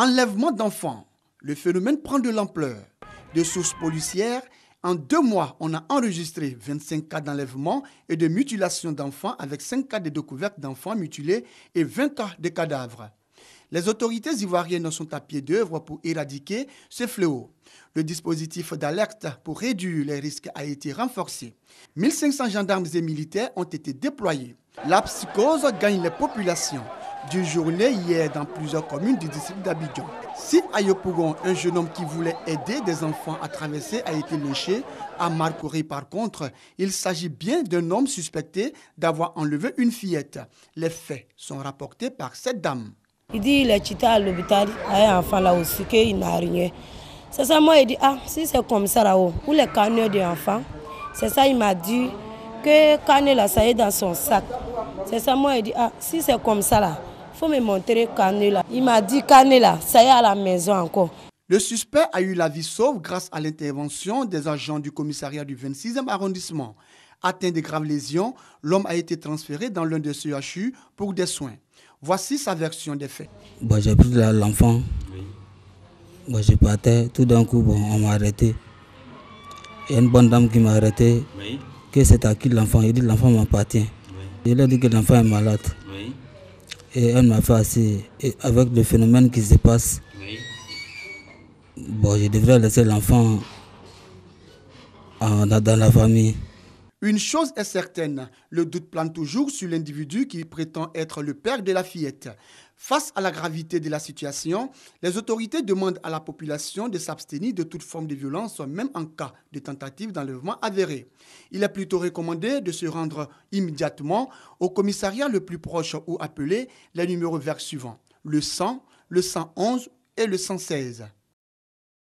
Enlèvement d'enfants. Le phénomène prend de l'ampleur. De sources policières, en deux mois, on a enregistré 25 cas d'enlèvement et de mutilation d'enfants avec 5 cas de découverte d'enfants mutilés et 20 cas de cadavres. Les autorités ivoiriennes sont à pied d'œuvre pour éradiquer ce fléau. Le dispositif d'alerte pour réduire les risques a été renforcé. 1500 gendarmes et militaires ont été déployés. La psychose gagne les populations du journée hier dans plusieurs communes du district d'Abidjan. Si à un jeune homme qui voulait aider des enfants à traverser a été lynché, à Marcoury par contre, il s'agit bien d'un homme suspecté d'avoir enlevé une fillette. Les faits sont rapportés par cette dame. Il dit il est à l'hôpital, il a un enfant là aussi, qu'il n'a rien. C'est ça, moi, il dit, ah, si c'est comme ça là-haut, où les carnets des enfants, c'est ça, il m'a dit que carnets là, ça est dans son sac. C'est ça, moi, il dit, ah, si c'est comme ça là, faut me montrer Canela. Il m'a dit Canela, ça y est à la maison encore. Le suspect a eu la vie sauve grâce à l'intervention des agents du commissariat du 26e arrondissement. Atteint de graves lésions, l'homme a été transféré dans l'un des CHU pour des soins. Voici sa version des faits. j'ai pris l'enfant. Bon, je partais. Tout d'un coup, bon, on m'a arrêté. Il y a une bonne dame qui m'a arrêté. Que c'est à qui l'enfant Il dit l'enfant m'appartient. Il a dit que l'enfant est malade et elle m'a fait assez. avec le phénomène qui se passe, bon, je devrais laisser l'enfant dans la famille. Une chose est certaine, le doute plane toujours sur l'individu qui prétend être le père de la fillette. Face à la gravité de la situation, les autorités demandent à la population de s'abstenir de toute forme de violence, même en cas de tentative d'enlèvement avérée. Il est plutôt recommandé de se rendre immédiatement au commissariat le plus proche ou appeler les numéros verts suivants, le 100, le 111 et le 116.